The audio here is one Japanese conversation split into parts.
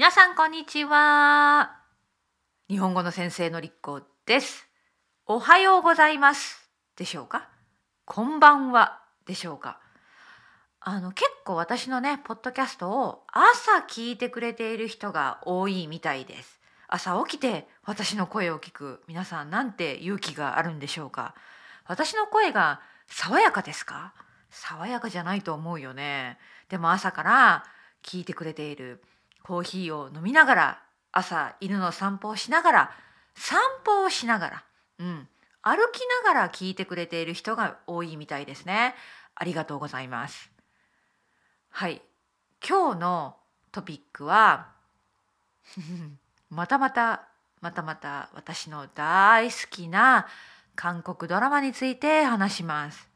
皆さんこんにちは日本語の先生のりっこですおはようございますでしょうかこんばんはでしょうかあの結構私のねポッドキャストを朝聞いてくれている人が多いみたいです朝起きて私の声を聞く皆さんなんて勇気があるんでしょうか私の声が爽やかですか爽やかじゃないと思うよねでも朝から聞いてくれているコーヒーを飲みながら朝犬の散歩をしながら散歩をしながら、うん、歩きながら聞いてくれている人が多いみたいですね。ありがとうございます。はい、今日のトピックは またまたまたまた私の大好きな韓国ドラマについて話します。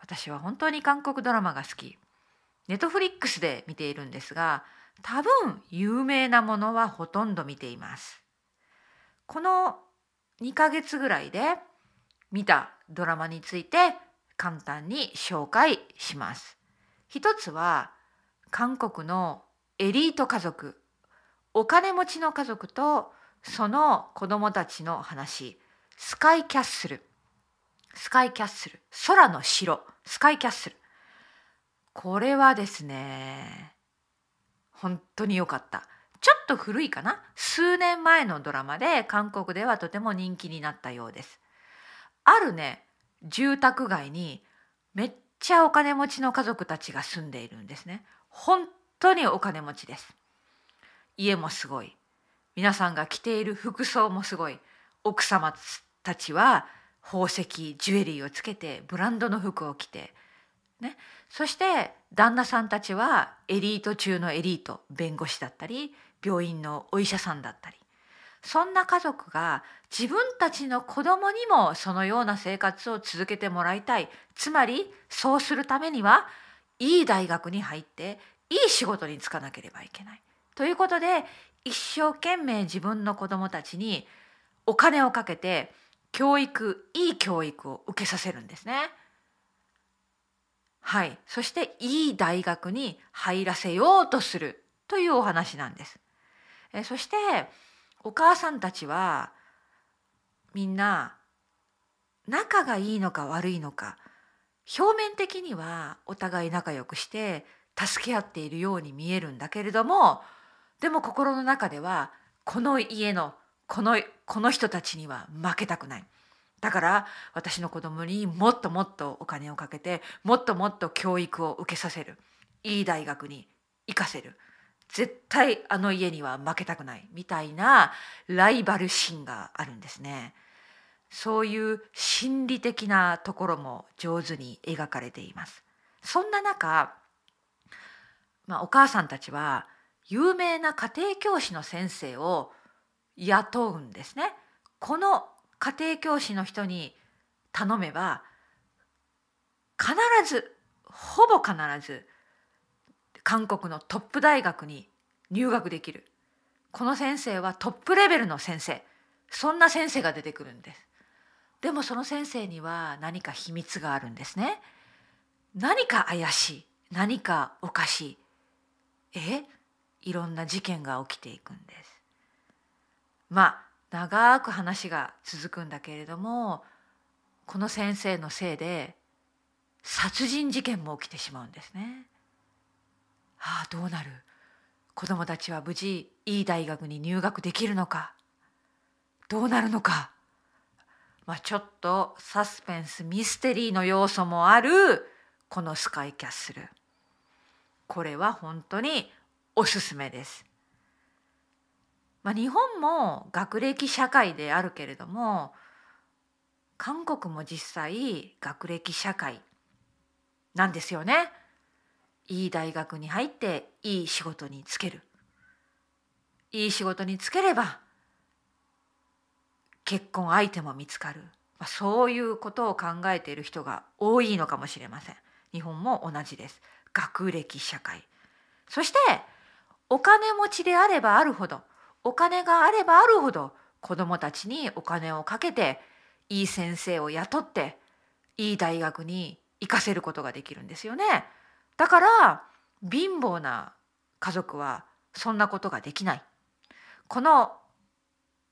私は本当に韓国ドラマが好き。ネットフリックスで見ているんですが、多分有名なものはほとんど見ています。この2ヶ月ぐらいで見たドラマについて簡単に紹介します。一つは韓国のエリート家族お金持ちの家族とその子供たちの話スカイキャッスルスカイキャッスル空の城スカイキャッスルこれはですね本当に良かったちょっと古いかな数年前のドラマで韓国ではとても人気になったようですあるね住宅街にめっちゃお金持ちの家族たちが住んでいるんですね本当にお金持ちです家もすごい皆さんが着ている服装もすごい奥様たちは宝石ジュエリーをつけてブランドの服を着てね、そして旦那さんたちはエリート中のエリート弁護士だったり病院のお医者さんだったりそんな家族が自分たちの子供にもそのような生活を続けてもらいたいつまりそうするためにはいい大学に入っていい仕事に就かなければいけない。ということで一生懸命自分の子供たちにお金をかけて教育いい教育を受けさせるんですね。はい、そしていい大学に入らせようとするというお話なんです。えそしてお母さんたちはみんな仲がいいのか悪いのか表面的にはお互い仲良くして助け合っているように見えるんだけれどもでも心の中ではこの家のこのこの人たちには負けたくないだから私の子供にもっともっとお金をかけてもっともっと教育を受けさせるいい大学に行かせる絶対あの家には負けたくないみたいなライバル心があるんですね。そういう心理的なところも上手に描かれています。そんな中、まあ、お母さんたちは有名な家庭教師の先生を雇うんですね。この家庭教師の人に頼めば必ずほぼ必ず韓国のトップ大学に入学できるこの先生はトップレベルの先生そんな先生が出てくるんですでもその先生には何か秘密があるんですね何か怪しい何かおかしいえいろんな事件が起きていくんですまあ長く話が続くんだけれどもこの先生のせいで殺人事件も起きてしまうんですね。ああどうなる子どもたちは無事いい大学に入学できるのかどうなるのか、まあ、ちょっとサスペンスミステリーの要素もあるこのスカイキャッスルこれは本当におすすめです。まあ、日本も学歴社会であるけれども韓国も実際学歴社会なんですよね。いい大学に入っていい仕事に就ける。いい仕事に就ければ結婚相手も見つかる、まあ、そういうことを考えている人が多いのかもしれません。日本も同じです。学歴社会。そしてお金持ちであればあるほどお金があればあるほど子どもたちにお金をかけていい先生を雇っていい大学に行かせることができるんですよね。だから貧乏な家族はそんなことができない。この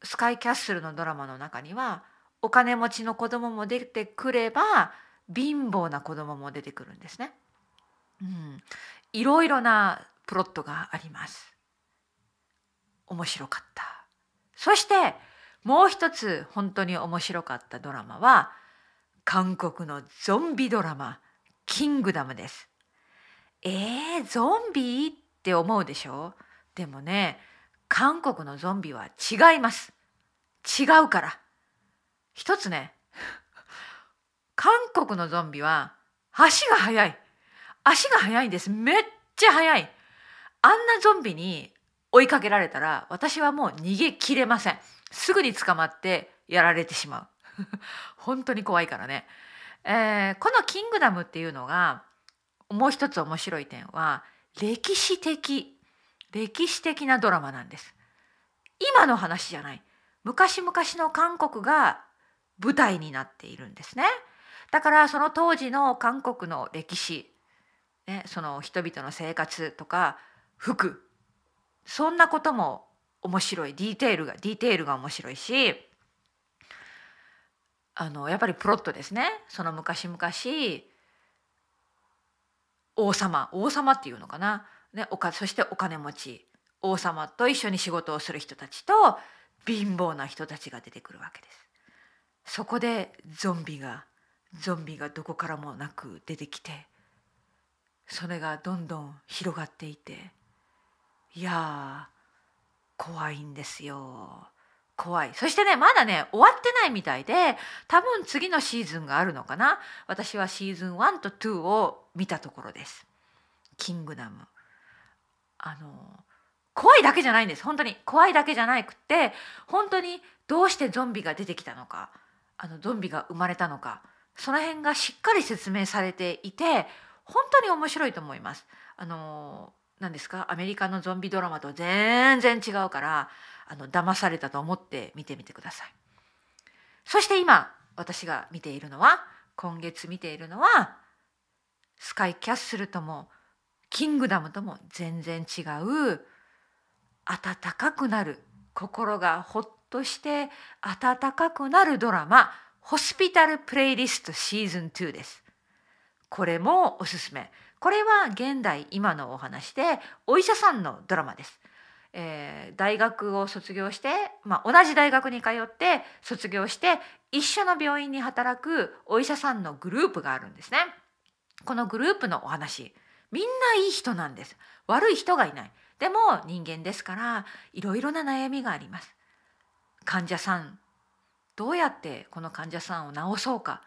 スカイキャッスルのドラマの中にはお金持ちの子供も出てくれば貧乏な子供も出てくるんですね。うん、いろいろなプロットがあります。面白かったそしてもう一つ本当に面白かったドラマは韓国のゾンビドラマ「キングダム」です。えー、ゾンビって思うでしょでもね韓国のゾンビは違います。違うから。一つね 韓国のゾンビは足が速い。足が速いんです。めっちゃ速い。あんなゾンビに追いかけられたら私はもう逃げきれませんすぐに捕まってやられてしまう 本当に怖いからね、えー、この「キングダム」っていうのがもう一つ面白い点は歴史的歴史的なドラマなんです今の話じゃない昔々の韓国が舞台になっているんですねだからその当時の韓国の歴史、ね、その人々の生活とか服そんなことも面白いディテールがディテールが面白いしあのやっぱりプロットですねその昔々王様王様っていうのかな、ね、おかそしてお金持ち王様と一緒に仕事をする人たちと貧乏な人たちが出てくるわけです。そこでゾンビがゾンビがどこからもなく出てきてそれがどんどん広がっていて。いや怖いんですよ怖いそしてねまだね終わってないみたいで多分次のシーズンがあるのかな私はシーズン1と2を見たところです「キングダム」あの怖いだけじゃないんです本当に怖いだけじゃなくって本当にどうしてゾンビが出てきたのかあのゾンビが生まれたのかその辺がしっかり説明されていて本当に面白いと思います。あの何ですかアメリカのゾンビドラマと全然違うからあの騙されたと思って見てみてください。そして今私が見ているのは今月見ているのはスカイキャッスルともキングダムとも全然違う温かくなる心がほっとして温かくなるドラマ「ホスピタル・プレイリスト」シーズン2です。これもおすすめ。これは現代今のお話でお医者さんのドラマです。えー、大学を卒業して、まあ、同じ大学に通って卒業して一緒の病院に働くお医者さんのグループがあるんですね。このグループのお話みんないい人なんです悪い人がいないでも人間ですからいろいろな悩みがあります患者さんどうやってこの患者さんを治そうか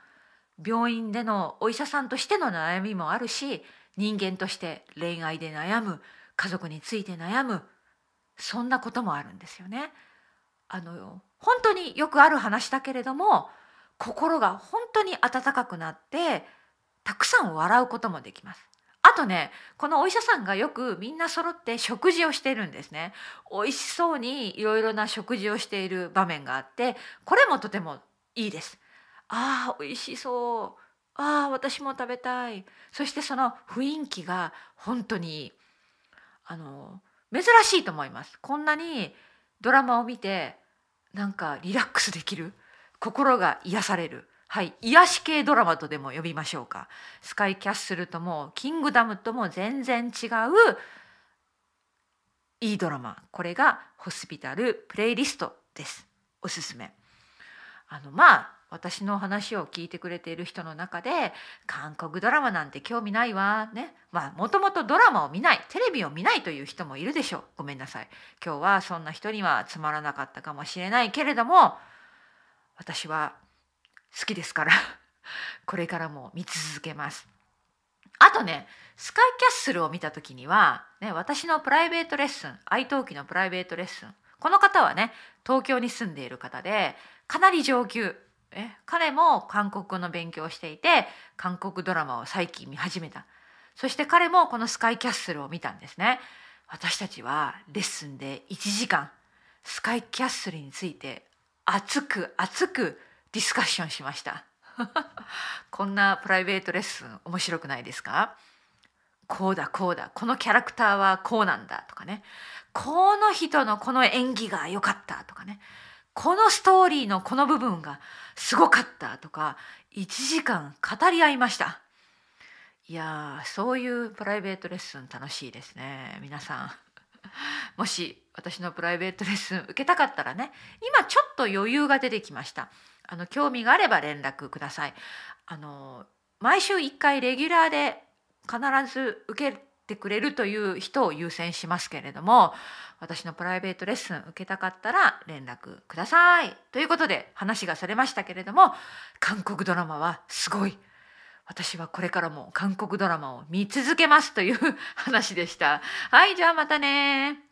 病院でのお医者さんとしての悩みもあるし人間として恋愛で悩む家族について悩むそんなこともあるんですよね。あの本当によくある話だけれども心が本当に温かくなってたくさん笑うこともできます。あとねこのお医者さんがよくみんな揃って食事をしているんですね美味しそうにいろいろな食事をしている場面があってこれもとてもいいですああ美味しそうああ私も食べたいそしてその雰囲気が本当にあの珍しいと思いますこんなにドラマを見てなんかリラックスできる心が癒されるはい癒し系ドラマとでも呼びましょうかスカイキャッスルともキングダムとも全然違ういいドラマこれがホスピタルプレイリストですおすすめあのまあ私の話を聞いてくれている人の中で韓国ドラマなんて興味ないわねまあもともとドラマを見ないテレビを見ないという人もいるでしょうごめんなさい今日はそんな人にはつまらなかったかもしれないけれども私は好きですから これからも見続けます。あとねスカイキャッスルを見た時には、ね、私のプライベートレッスン愛登記のプライベートレッスンこの方はね東京に住んでいる方でかなり上級え彼も韓国の勉強をしていて韓国ドラマを最近見始めたそして彼もこのスカイキャッスルを見たんですね私たちはレッスンで1時間スカイキャッスルについて熱く熱くディスカッションしました こんなプライベートレッスン面白くないですかこうだこうだこのキャラクターはこうなんだとかねこの人のこの演技が良かったとかねこのストーリーのこの部分がすごかったとか1時間語り合いましたいやそういうプライベートレッスン楽しいですね皆さん もし私のプライベートレッスン受けたかったらね今ちょっと余裕が出てきましたあの興味があれば連絡くださいあの毎週1回レギュラーで必ず受けってくれるという人を優先しますけれども私のプライベートレッスン受けたかったら連絡くださいということで話がされましたけれども韓国ドラマはすごい私はこれからも韓国ドラマを見続けますという話でした。はい、じゃあまたね